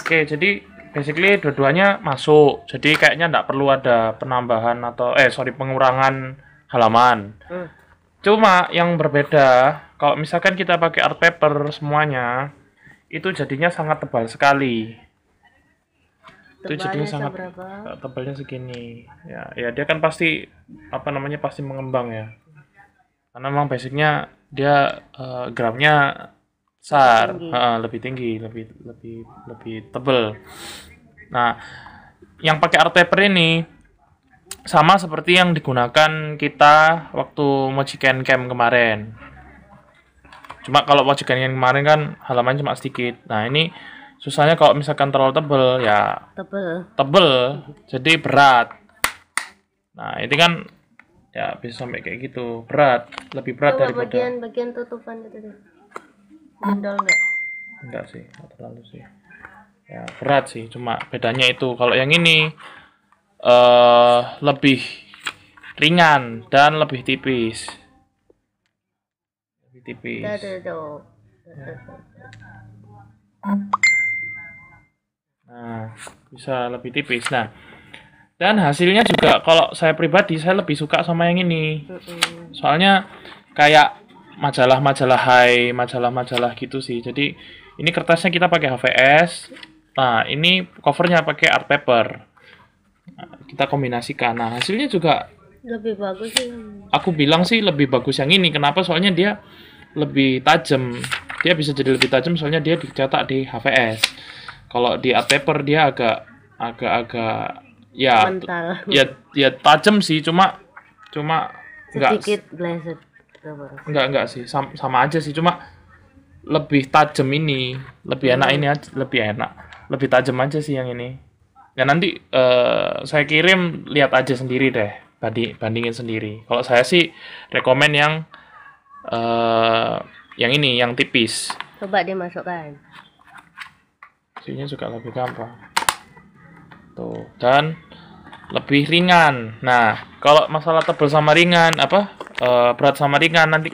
Oke, jadi basically dua-duanya masuk. Jadi kayaknya nggak perlu ada penambahan atau eh sorry pengurangan halaman. Hmm. Cuma yang berbeda kalau misalkan kita pakai art paper semuanya itu jadinya sangat tebal sekali. Tebalnya itu jadinya sangat berapa? Eh, tebalnya segini. Ya, ya dia kan pasti apa namanya pasti mengembang ya. Karena memang basicnya dia uh, gramnya besar lebih tinggi. Uh, lebih tinggi lebih lebih lebih tebel nah yang pakai art paper ini sama seperti yang digunakan kita waktu mojikan Camp kemarin cuma kalau mojikan yang kemarin kan halaman cuma sedikit nah ini susahnya kalau misalkan terlalu tebel ya tebel tebel jadi berat nah ini kan ya bisa sampai kayak gitu berat lebih berat Itu daripada bagian bagian tutupan itu Mendol nggak? Enggak sih, enggak terlalu sih. Ya, berat sih, cuma bedanya itu. Kalau yang ini eh uh, lebih ringan dan lebih tipis. Lebih tipis. Nah, bisa lebih tipis. Nah, dan hasilnya juga kalau saya pribadi saya lebih suka sama yang ini. Soalnya kayak majalah-majalah high, majalah-majalah gitu sih. Jadi ini kertasnya kita pakai HVS. Nah, ini covernya pakai art paper. Nah, kita kombinasikan. Nah, hasilnya juga lebih bagus sih. Aku bilang sih lebih bagus yang ini. Kenapa? Soalnya dia lebih tajam. Dia bisa jadi lebih tajam soalnya dia dicetak di HVS. Kalau di art paper dia agak agak-agak ya Mental. ya ya tajam sih cuma cuma sedikit Enggak enggak sih, sama, sama aja sih, cuma lebih tajam ini, lebih enak hmm. ini aja, lebih enak, lebih tajam aja sih yang ini. Ya nanti uh, saya kirim lihat aja sendiri deh, banding, bandingin sendiri. Kalau saya sih rekomen yang uh, yang ini, yang tipis. Coba dimasukkan. Sini juga lebih gampang. Tuh, dan lebih ringan. Nah, kalau masalah tebal sama ringan apa? Eh, berat sama ringan nanti